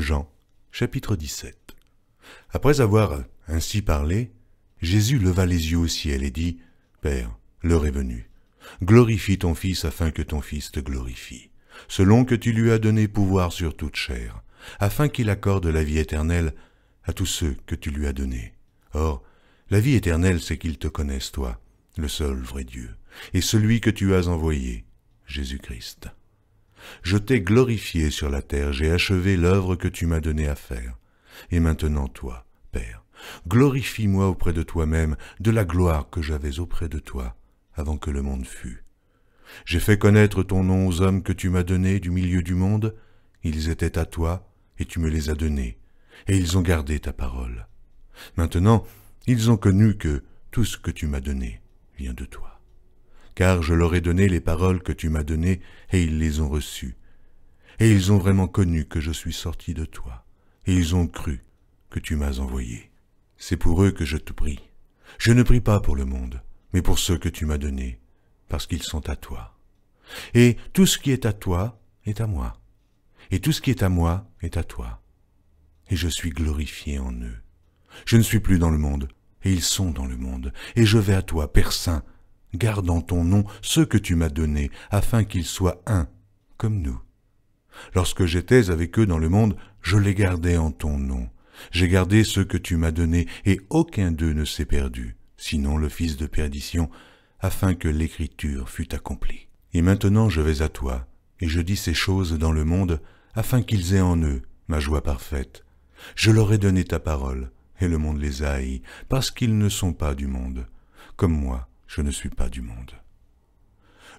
Jean chapitre 17 Après avoir ainsi parlé, Jésus leva les yeux au ciel et dit, Père, l'heure est venue. Glorifie ton Fils afin que ton Fils te glorifie, selon que tu lui as donné pouvoir sur toute chair, afin qu'il accorde la vie éternelle à tous ceux que tu lui as donnés. Or, la vie éternelle, c'est qu'ils te connaissent, toi, le seul vrai Dieu, et celui que tu as envoyé, Jésus-Christ. Je t'ai glorifié sur la terre, j'ai achevé l'œuvre que tu m'as donnée à faire. Et maintenant toi, Père, glorifie-moi auprès de toi-même de la gloire que j'avais auprès de toi avant que le monde fût. J'ai fait connaître ton nom aux hommes que tu m'as donnés du milieu du monde, ils étaient à toi, et tu me les as donnés, et ils ont gardé ta parole. Maintenant, ils ont connu que tout ce que tu m'as donné vient de toi car je leur ai donné les paroles que tu m'as données, et ils les ont reçues. Et ils ont vraiment connu que je suis sorti de toi, et ils ont cru que tu m'as envoyé. C'est pour eux que je te prie. Je ne prie pas pour le monde, mais pour ceux que tu m'as donnés, parce qu'ils sont à toi. Et tout ce qui est à toi est à moi, et tout ce qui est à moi est à toi. Et je suis glorifié en eux. Je ne suis plus dans le monde, et ils sont dans le monde, et je vais à toi, Père Saint, garde en ton nom ceux que tu m'as donnés, afin qu'ils soient un, comme nous. Lorsque j'étais avec eux dans le monde, je les gardais en ton nom. J'ai gardé ceux que tu m'as donnés, et aucun d'eux ne s'est perdu, sinon le fils de perdition, afin que l'écriture fût accomplie. Et maintenant je vais à toi, et je dis ces choses dans le monde, afin qu'ils aient en eux ma joie parfaite. Je leur ai donné ta parole, et le monde les a parce qu'ils ne sont pas du monde, comme moi, je ne suis pas du monde.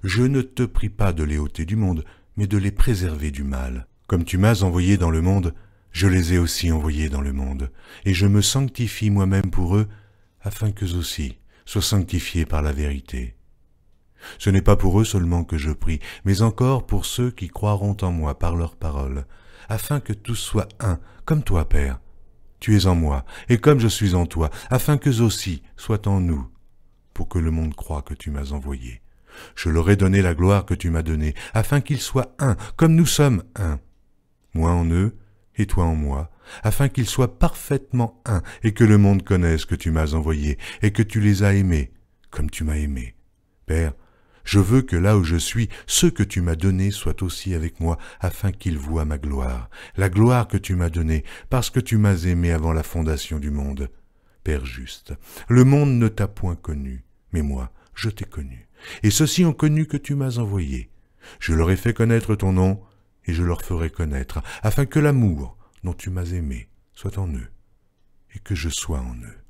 Je ne te prie pas de les ôter du monde, mais de les préserver du mal. Comme tu m'as envoyé dans le monde, je les ai aussi envoyés dans le monde, et je me sanctifie moi-même pour eux, afin qu'eux aussi soient sanctifiés par la vérité. Ce n'est pas pour eux seulement que je prie, mais encore pour ceux qui croiront en moi par leurs paroles. »« afin que tous soient un, comme toi, Père. Tu es en moi, et comme je suis en toi, afin qu'eux aussi soient en nous, pour que le monde croie que tu m'as envoyé. Je leur ai donné la gloire que tu m'as donnée, afin qu'ils soient un, comme nous sommes un. Moi en eux, et toi en moi, afin qu'ils soient parfaitement un, et que le monde connaisse que tu m'as envoyé, et que tu les as aimés, comme tu m'as aimé. Père, je veux que là où je suis, ceux que tu m'as donnés soient aussi avec moi, afin qu'ils voient ma gloire, la gloire que tu m'as donnée, parce que tu m'as aimé avant la fondation du monde. Père juste, le monde ne t'a point connu, mais moi, je t'ai connu, et ceux-ci ont connu que tu m'as envoyé. Je leur ai fait connaître ton nom, et je leur ferai connaître, afin que l'amour dont tu m'as aimé soit en eux, et que je sois en eux.